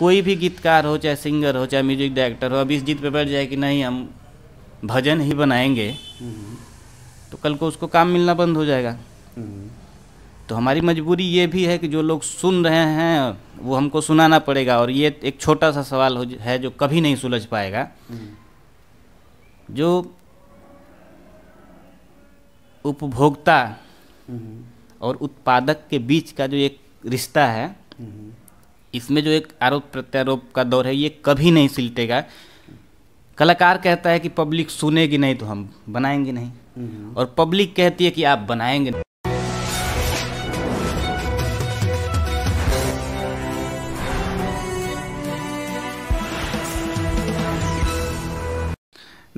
कोई भी गीतकार हो चाहे सिंगर हो चाहे म्यूजिक डायरेक्टर हो अभी इस जीत पे बैठ जाए कि नहीं हम भजन ही बनाएंगे तो कल को उसको काम मिलना बंद हो जाएगा तो हमारी मजबूरी ये भी है कि जो लोग सुन रहे हैं वो हमको सुनाना पड़ेगा और ये एक छोटा सा सवाल हो है जो कभी नहीं सुलझ पाएगा जो उपभोक्ता और उत्पादक के बीच का जो एक रिश्ता है इसमें जो एक आरोप प्रत्यारोप का दौर है ये कभी नहीं सिलटेगा कलाकार कहता है कि पब्लिक सुनेगी नहीं तो हम बनाएंगे नहीं, हम्म। और पब्लिक कहती है कि आप बनाएंगे नहीं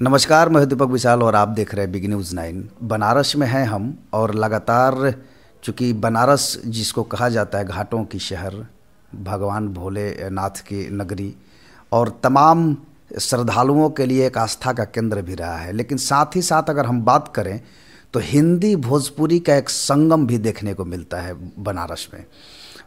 नमस्कार मैं दीपक विशाल और आप देख रहे हैं बिग न्यूज़ नाइन बनारस में हैं हम और लगातार चूंकि बनारस जिसको कहा जाता है घाटों की शहर भगवान भोलेनाथ की नगरी और तमाम श्रद्धालुओं के लिए एक आस्था का केंद्र भी रहा है लेकिन साथ ही साथ अगर हम बात करें तो हिंदी भोजपुरी का एक संगम भी देखने को मिलता है बनारस में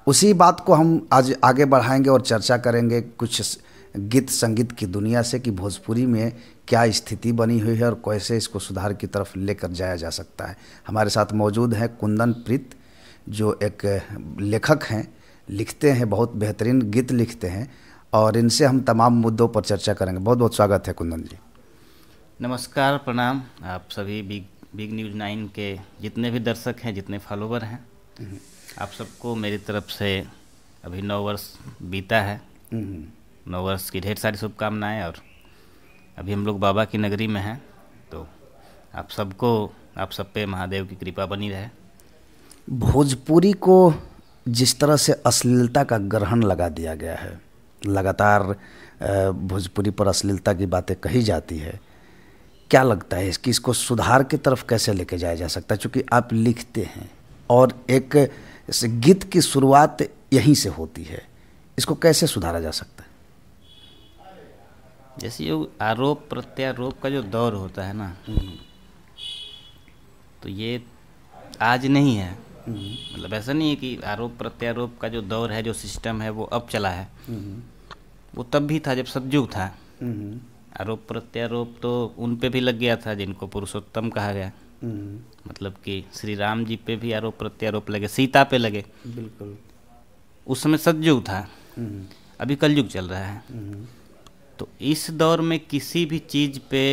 उसी बात को हम आज आगे बढ़ाएंगे और चर्चा करेंगे कुछ गीत संगीत की दुनिया से कि भोजपुरी में क्या स्थिति बनी हुई है और कैसे इसको सुधार की तरफ लेकर जाया जा सकता है हमारे साथ मौजूद हैं कुंदन प्रीत जो एक लेखक हैं लिखते हैं बहुत बेहतरीन गीत लिखते हैं और इनसे हम तमाम मुद्दों पर चर्चा करेंगे बहुत बहुत स्वागत है कुंदन जी नमस्कार प्रणाम आप सभी बिग बिग न्यूज़ नाइन के जितने भी दर्शक हैं जितने फॉलोवर हैं हम्म। आप सबको मेरी तरफ से अभी नौ वर्ष बीता है हम्म। नौ वर्ष की ढेर सारी शुभकामनाएँ और अभी हम लोग बाबा की नगरी में हैं तो आप सबको आप सब पे महादेव की कृपा बनी रहे भोजपुरी को जिस तरह से अश्लीलता का ग्रहण लगा दिया गया है लगातार भोजपुरी पर अश्लीलता की बातें कही जाती है क्या लगता है इसकी इसको सुधार की तरफ कैसे लेके जाया जा सकता है चूँकि आप लिखते हैं और एक गीत की शुरुआत यहीं से होती है इसको कैसे सुधारा जा सकता है जैसे ये आरोप प्रत्यारोप का जो दौर होता है ना हम्म। तो ये आज नहीं है मतलब ऐसा नहीं है कि आरोप प्रत्यारोप का जो दौर है जो सिस्टम है वो अब चला है वो तब भी था जब सदयुग था आरोप प्रत्यारोप तो उन पे भी लग गया था जिनको पुरुषोत्तम कहा गया मतलब कि श्री राम जी पे भी आरोप प्रत्यारोप लगे सीता पे लगे बिल्कुल उस समय सदयुग था अभी कलयुग चल रहा है तो इस दौर में किसी भी चीज़ पे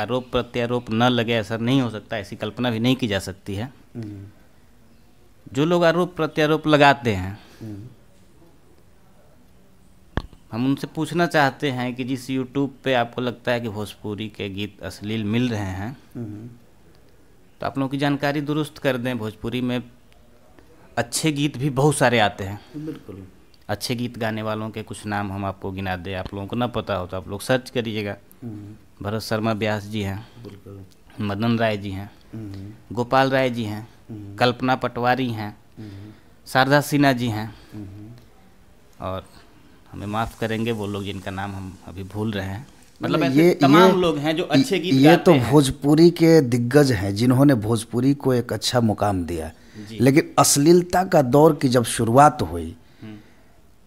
आरोप प्रत्यारोप न लगे ऐसा नहीं हो सकता ऐसी कल्पना भी नहीं की जा सकती है जो लोग आरोप प्रत्यारोप लगाते हैं हम उनसे पूछना चाहते हैं कि जिस यूट्यूब पे आपको लगता है कि भोजपुरी के गीत अश्लील मिल रहे हैं तो आप लोगों की जानकारी दुरुस्त कर दें भोजपुरी में अच्छे गीत भी बहुत सारे आते हैं बिल्कुल अच्छे गीत गाने वालों के कुछ नाम हम आपको गिना दें आप लोगों को ना पता हो तो आप लोग सर्च करिएगा हम्म। भरत शर्मा व्यास जी हैं मदन राय जी हैं हम्म। गोपाल राय जी हैं हम्म। कल्पना पटवारी हैं हम्म। शारदा सिन्हा जी हैं और हमें माफ़ करेंगे वो लोग जिनका नाम हम अभी भूल रहे हैं मतलब ये तमाम ये, लोग हैं जो अच्छे गीत ये तो भोजपुरी के दिग्गज हैं जिन्होंने भोजपुरी को एक अच्छा मुकाम दिया लेकिन अश्लीलता का दौर की जब शुरुआत हुई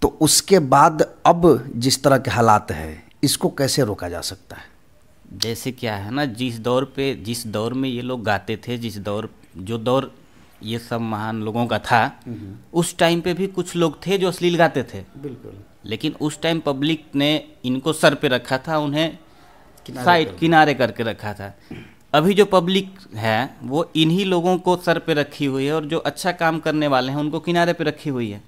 तो उसके बाद अब जिस तरह के हालात है इसको कैसे रोका जा सकता है जैसे क्या है ना जिस दौर पे जिस दौर में ये लोग गाते थे जिस दौर जो दौर ये सब महान लोगों का था उस टाइम पे भी कुछ लोग थे जो अश्लील गाते थे बिल्कुल लेकिन उस टाइम पब्लिक ने इनको सर पे रखा था उन्हें साइड किनारे करके रखा था अभी जो पब्लिक है वो इन्हीं लोगों को सर पे रखी हुई है और जो अच्छा काम करने वाले हैं उनको किनारे पे रखी हुई है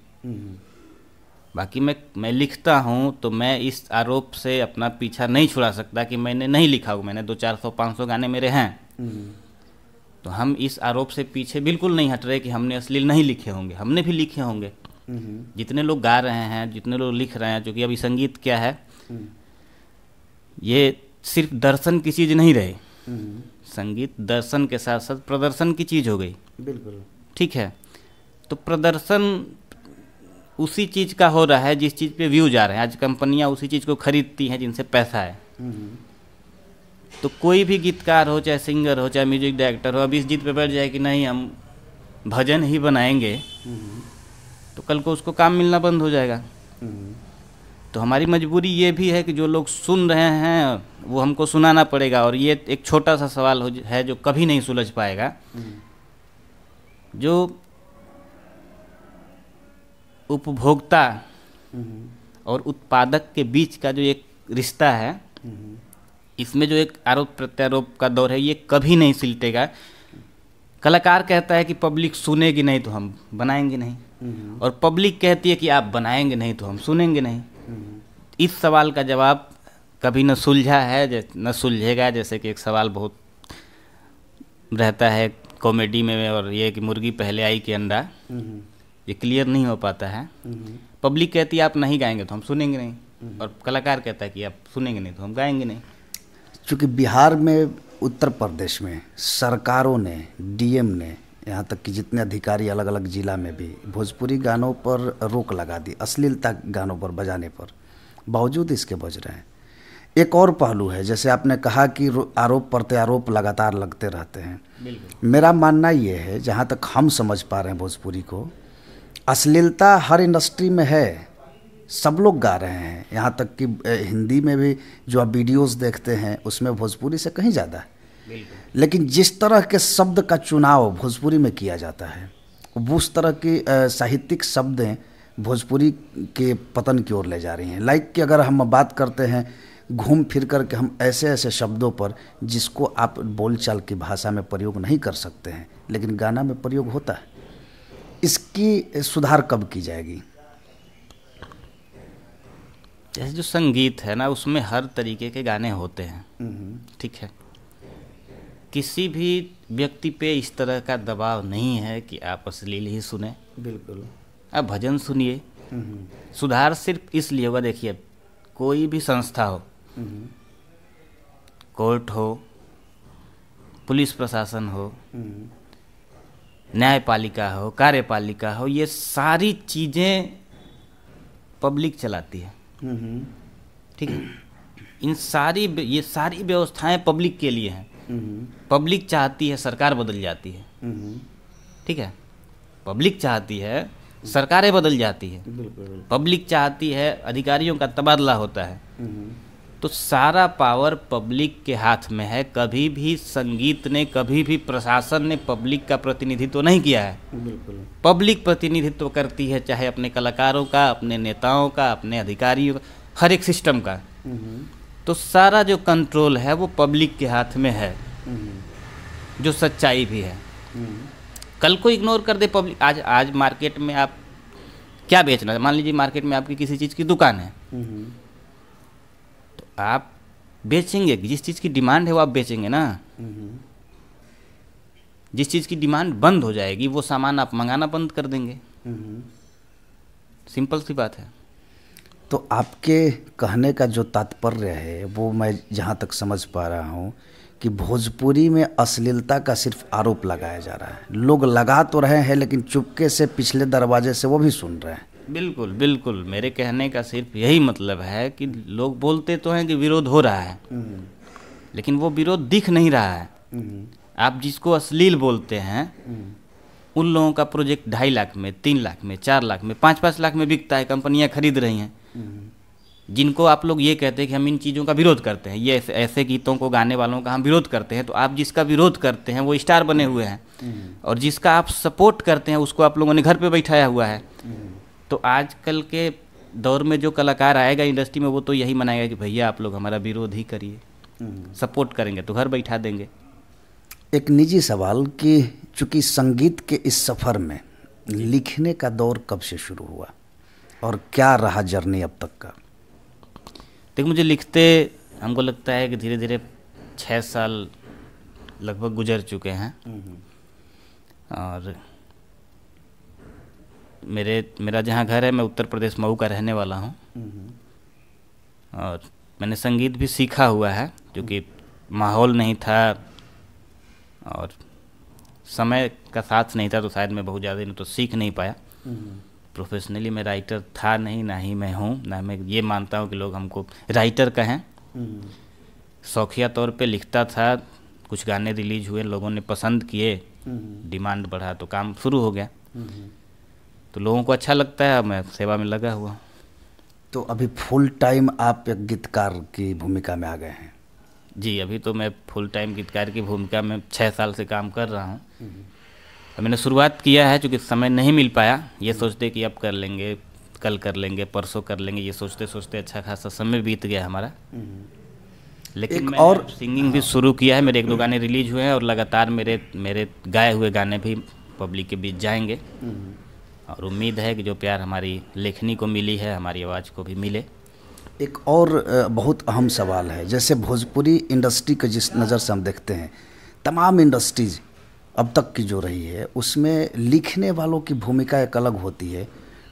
बाकी मैं मैं लिखता हूँ तो मैं इस आरोप से अपना पीछा नहीं छुड़ा सकता कि मैंने नहीं लिखा हो मैंने दो चार सौ पाँच सौ गाने मेरे हैं हम्म। तो हम इस आरोप से पीछे बिल्कुल नहीं हट रहे कि हमने अश्लील नहीं लिखे होंगे हमने भी लिखे होंगे हम्म। जितने लोग गा रहे हैं जितने लोग लिख रहे हैं चूँकि अभी संगीत क्या है हम्म। ये सिर्फ दर्शन की चीज़ नहीं रही संगीत दर्शन के साथ साथ प्रदर्शन की चीज़ हो गई बिल्कुल ठीक है तो प्रदर्शन उसी चीज़ का हो रहा है जिस चीज़ पे व्यू जा रहे हैं आज कंपनियां उसी चीज़ को खरीदती हैं जिनसे पैसा है हम्म। तो कोई भी गीतकार हो चाहे सिंगर हो चाहे म्यूजिक डायरेक्टर हो अब इस जीत पे बैठ जाए कि नहीं हम भजन ही बनाएंगे हम्म। तो कल को उसको काम मिलना बंद हो जाएगा हम्म। तो हमारी मजबूरी ये भी है कि जो लोग सुन रहे हैं वो हमको सुनाना पड़ेगा और ये एक छोटा सा सवाल है जो कभी नहीं सुलझ पाएगा जो उपभोक्ता हम्म। और उत्पादक के बीच का जो एक रिश्ता है हम्म। इसमें जो एक आरोप प्रत्यारोप का दौर है ये कभी नहीं सिलटेगा कलाकार कहता है कि पब्लिक सुनेगी नहीं तो हम बनाएंगे नहीं, हम्म। और पब्लिक कहती है कि आप बनाएंगे नहीं तो हम सुनेंगे नहीं, नहीं। इस सवाल का जवाब कभी न सुलझा है न सुलझेगा जैसे कि एक सवाल बहुत रहता है कॉमेडी में और ये कि मुर्गी पहले आई कि अंडा ये क्लियर नहीं हो पाता है पब्लिक हम्म। कहती है आप नहीं गाएंगे तो हम सुनेंगे नहीं, हम्म। और कलाकार कहता है कि आप सुनेंगे नहीं तो हम गाएंगे नहीं चूँकि बिहार में उत्तर प्रदेश में सरकारों ने डीएम ने यहाँ तक कि जितने अधिकारी अलग अलग ज़िला में भी भोजपुरी गानों पर रोक लगा दी अश्लीलता गानों पर बजाने पर बावजूद इसके बज रहे हैं एक और पहलू है जैसे आपने कहा कि आरोप प्रत्यारोप लगातार लगते रहते हैं मेरा मानना ये है जहाँ तक हम समझ पा रहे हैं भोजपुरी को अश्लीलता हर इंडस्ट्री में है सब लोग गा रहे हैं यहाँ तक कि हिंदी में भी जो आप वीडियोस देखते हैं उसमें भोजपुरी से कहीं ज़्यादा है लेकिन जिस तरह के शब्द का चुनाव भोजपुरी में किया जाता है उस तरह की साहित्यिक शब्दें भोजपुरी के पतन की ओर ले जा रही हैं लाइक कि अगर हम बात करते हैं घूम फिर कर के हम ऐसे ऐसे शब्दों पर जिसको आप बोलचाल की भाषा में प्रयोग नहीं कर सकते हैं लेकिन गाना में प्रयोग होता है इसकी सुधार कब की जाएगी जैसे जो संगीत है ना उसमें हर तरीके के गाने होते हैं ठीक है किसी भी व्यक्ति पे इस तरह का दबाव नहीं है कि आप अश्लील ही सुने बिल्कुल आप भजन सुनिए सुधार सिर्फ इसलिए होगा देखिए कोई भी संस्था हो कोर्ट हो पुलिस प्रशासन हो न्यायपालिका हो कार्यपालिका हो ये सारी चीज़ें पब्लिक चलाती है ठीक है इन सारी ये सारी व्यवस्थाएं पब्लिक के लिए हैं पब्लिक चाहती है सरकार बदल जाती है ठीक है पब्लिक चाहती है सरकारें बदल जाती है पब्लिक चाहती है अधिकारियों का तबादला होता है तो सारा पावर पब्लिक के हाथ में है कभी भी संगीत ने कभी भी प्रशासन ने पब्लिक का प्रतिनिधित्व तो नहीं किया है बिल्कुल पब्लिक प्रतिनिधित्व तो करती है चाहे अपने कलाकारों का अपने नेताओं का अपने अधिकारियों का हर एक सिस्टम का हम्म। तो सारा जो कंट्रोल है वो पब्लिक के हाथ में है हम्म। जो सच्चाई भी है हम्म। कल को इग्नोर कर दे पब्लिक आज आज मार्केट में आप क्या बेचना मान लीजिए मार्केट में आपकी किसी चीज़ की दुकान है आप बेचेंगे जिस चीज़ की डिमांड है वो आप बेचेंगे ना जिस चीज़ की डिमांड बंद हो जाएगी वो सामान आप मंगाना बंद कर देंगे सिंपल सी बात है तो आपके कहने का जो तात्पर्य है वो मैं जहाँ तक समझ पा रहा हूँ कि भोजपुरी में अश्लीलता का सिर्फ आरोप लगाया जा रहा है लोग लगा तो रहे हैं लेकिन चुपके से पिछले दरवाजे से वो भी सुन रहे हैं बिल्कुल बिल्कुल मेरे कहने का सिर्फ यही मतलब है कि लोग बोलते तो हैं कि विरोध हो रहा है लेकिन वो विरोध दिख नहीं रहा है आप जिसको अश्लील बोलते हैं उन लोगों का प्रोजेक्ट ढाई लाख में तीन लाख में चार लाख में पाँच पाँच लाख में बिकता है कंपनियां खरीद रही हैं जिनको आप लोग ये कहते हैं कि हम इन चीज़ों का विरोध करते हैं ये ऐसे, ऐसे गीतों को गाने वालों का हम विरोध करते हैं तो आप जिसका विरोध करते हैं वो स्टार बने हुए हैं और जिसका आप सपोर्ट करते हैं उसको आप लोगों ने घर पे बैठाया हुआ है तो आजकल के दौर में जो कलाकार आएगा इंडस्ट्री में वो तो यही मनाएगा कि भैया आप लोग हमारा विरोध ही करिए हम्म। सपोर्ट करेंगे तो घर बैठा देंगे एक निजी सवाल कि चूँकि संगीत के इस सफ़र में लिखने का दौर कब से शुरू हुआ और क्या रहा जर्नी अब तक का देखो मुझे लिखते हमको लगता है कि धीरे धीरे छः साल लगभग गुजर चुके हैं हम्म। और मेरे मेरा जहाँ घर है मैं उत्तर प्रदेश मऊ का रहने वाला हूँ हम्म। और मैंने संगीत भी सीखा हुआ है जो कि माहौल नहीं था और समय का साथ नहीं था तो शायद मैं बहुत ज़्यादा नहीं तो सीख नहीं पाया हम्म। प्रोफेशनली मैं राइटर था नहीं ना ही मैं हूँ ना मैं ये मानता हूँ कि लोग हमको राइटर कहें हम्म। शौकिया तौर पे लिखता था कुछ गाने रिलीज हुए लोगों ने पसंद किए डिमांड बढ़ा तो काम शुरू हो गया तो लोगों को अच्छा लगता है मैं सेवा में लगा हुआ तो अभी फुल टाइम आप एक गीतकार की भूमिका में आ गए हैं जी अभी तो मैं फुल टाइम गीतकार की भूमिका में छः साल से काम कर रहा हूँ तो मैंने शुरुआत किया है चूँकि समय नहीं मिल पाया ये सोचते कि अब कर लेंगे कल कर लेंगे परसों कर लेंगे ये सोचते सोचते अच्छा खासा समय बीत गया हमारा हम्म। लेकिन एक मैं और सिंगिंग भी हाँ। शुरू किया है मेरे एक दो हम्म। गाने रिलीज हुए हैं और लगातार मेरे मेरे गाए हुए गाने भी पब्लिक के बीच जाएंगे और उम्मीद है कि जो प्यार हमारी लेखनी को मिली है हमारी आवाज़ को भी मिले एक और बहुत अहम सवाल है जैसे भोजपुरी इंडस्ट्री के जिस नज़र से हम देखते हैं तमाम इंडस्ट्रीज अब तक की जो रही है उसमें लिखने वालों की भूमिका एक अलग होती है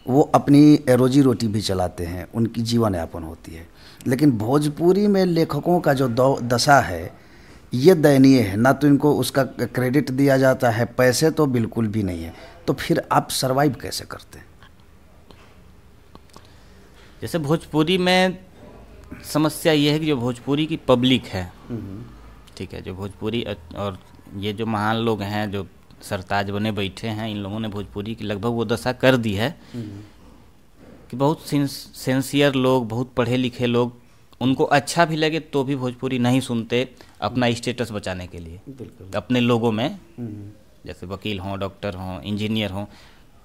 वो अपनी रोजी रोटी भी चलाते हैं उनकी जीवन यापन होती है लेकिन भोजपुरी में लेखकों का जो दशा है ये दयनीय है ना तो इनको उसका क्रेडिट दिया जाता है पैसे तो बिल्कुल भी नहीं है तो फिर आप सरवाइव कैसे करते हैं जैसे भोजपुरी में समस्या ये है कि जो भोजपुरी की पब्लिक है हम्म। ठीक है जो भोजपुरी और ये जो महान लोग हैं जो सरताज बने बैठे हैं इन लोगों ने भोजपुरी की लगभग वो दशा कर दी है हम्म। कि बहुत सेंसियर लोग बहुत पढ़े लिखे लोग उनको अच्छा भी लगे तो भी भोजपुरी नहीं सुनते अपना स्टेटस बचाने के लिए बिल्कुल अपने लोगों में हम्म, हम्म। जैसे वकील हों डॉक्टर हों इंजीनियर हों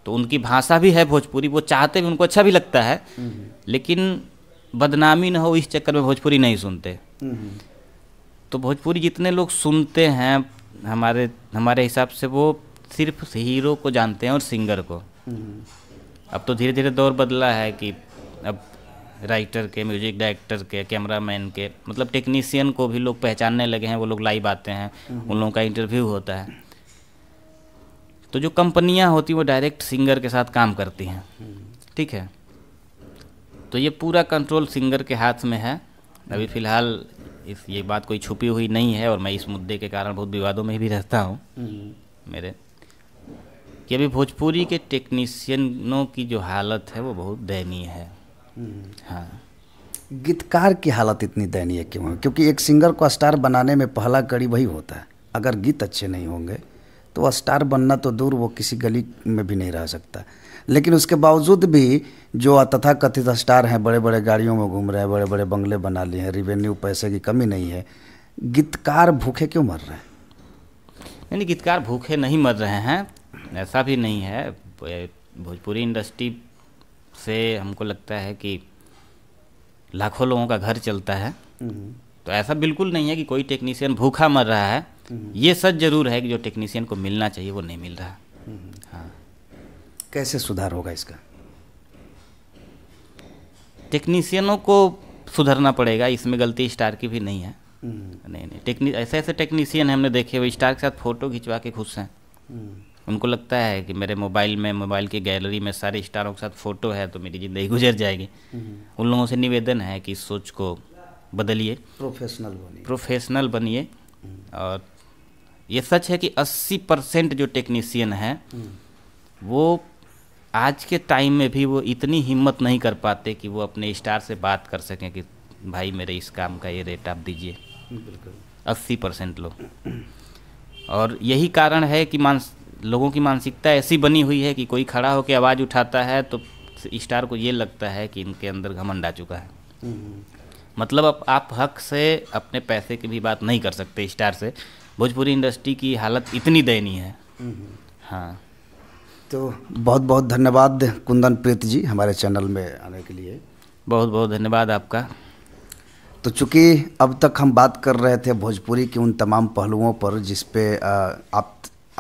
तो उनकी भाषा भी है भोजपुरी वो चाहते भी उनको अच्छा भी लगता है हम्म, लेकिन बदनामी ना हो इस चक्कर में भोजपुरी नहीं सुनते तो भोजपुरी जितने लोग सुनते हैं हमारे हमारे हिसाब से वो सिर्फ हीरो को जानते हैं और सिंगर को अब तो धीरे धीरे दौर बदला है कि अब राइटर के म्यूजिक डायरेक्टर के कैमरा मैन के मतलब टेक्नीसियन को भी लोग पहचानने लगे हैं वो लोग लाइव आते हैं हम्म। उन लोगों का इंटरव्यू होता है तो जो कंपनियां होती हैं वो डायरेक्ट सिंगर के साथ काम करती हैं हम्म। ठीक है तो ये पूरा कंट्रोल सिंगर के हाथ में है अभी हम्म। फ़िलहाल इस ये बात कोई छुपी हुई नहीं है और मैं इस मुद्दे के कारण बहुत विवादों में भी रहता हूँ मेरे कि अभी भोजपुरी के टेक्नीशियनों की जो हालत है वो बहुत दयनीय है हाँ गीतकार की हालत इतनी दयनीय क्यों है क्योंकि एक सिंगर को स्टार बनाने में पहला कड़ी वही होता है अगर गीत अच्छे नहीं होंगे तो स्टार बनना तो दूर वो किसी गली में भी नहीं रह सकता लेकिन उसके बावजूद भी जो तथा कथित स्टार हैं बड़े बड़े गाड़ियों में घूम रहे हैं बड़े बड़े बंगले बना लिए हैं रिवेन्यू पैसे की कमी नहीं है गीतकार भूखे क्यों मर रहे हैं नहीं गीतकार भूखे नहीं मर रहे हैं ऐसा भी नहीं है भोजपुरी इंडस्ट्री से हमको लगता है कि लाखों लोगों का घर चलता है हम्म। तो ऐसा बिल्कुल नहीं है कि कोई टेक्नीशियन भूखा मर रहा है हम्म। ये सच जरूर है कि जो टेक्नीशियन को मिलना चाहिए वो नहीं मिल रहा हम्म। हाँ कैसे सुधार होगा इसका टेक्नीशियनों को सुधरना पड़ेगा इसमें गलती स्टार की भी नहीं है नहीं नहीं टेक्नी ऐसे ऐसे टेक्नीशियन हमने देखे हुए स्टार के साथ फ़ोटो खिंचवा के खुश हैं उनको लगता है कि मेरे मोबाइल में मोबाइल की गैलरी में सारे स्टारों के साथ फ़ोटो है तो मेरी ज़िंदगी गुजर जाएगी हम्म। उन लोगों से निवेदन है कि इस सोच को बदलिए प्रोफेशनल बनिए प्रोफेशनल बनिए हम्म। और ये सच है कि 80 परसेंट जो टेक्नीसियन है हम्म। वो आज के टाइम में भी वो इतनी हिम्मत नहीं कर पाते कि वो अपने स्टार से बात कर सकें कि भाई मेरे इस काम का ये रेट आप दीजिए बिल्कुल अस्सी परसेंट लोग और यही कारण है कि मानस लोगों की मानसिकता ऐसी बनी हुई है कि कोई खड़ा होकर आवाज़ उठाता है तो स्टार को ये लगता है कि इनके अंदर घमंड आ चुका है हम्म। मतलब अब आप हक से अपने पैसे की भी बात नहीं कर सकते स्टार से भोजपुरी इंडस्ट्री की हालत इतनी दयनीय है हम्म। हाँ तो बहुत बहुत धन्यवाद कुंदन प्रीत जी हमारे चैनल में आने के लिए बहुत बहुत धन्यवाद आपका तो चूँकि अब तक हम बात कर रहे थे भोजपुरी के उन तमाम पहलुओं पर जिसपे आप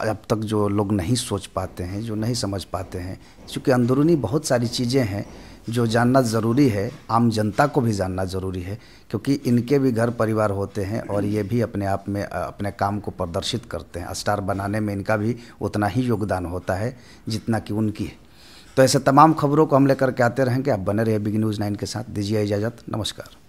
अब तक जो लोग नहीं सोच पाते हैं जो नहीं समझ पाते हैं क्योंकि अंदरूनी बहुत सारी चीज़ें हैं जो जानना ज़रूरी है आम जनता को भी जानना ज़रूरी है क्योंकि इनके भी घर परिवार होते हैं और ये भी अपने आप में अपने काम को प्रदर्शित करते हैं स्टार बनाने में इनका भी उतना ही योगदान होता है जितना कि उनकी है तो ऐसे तमाम खबरों को हम लेकर के आते रहेंगे आप बने रहिए बिग न्यूज़ नाइन के साथ दीजिए इजाज़त नमस्कार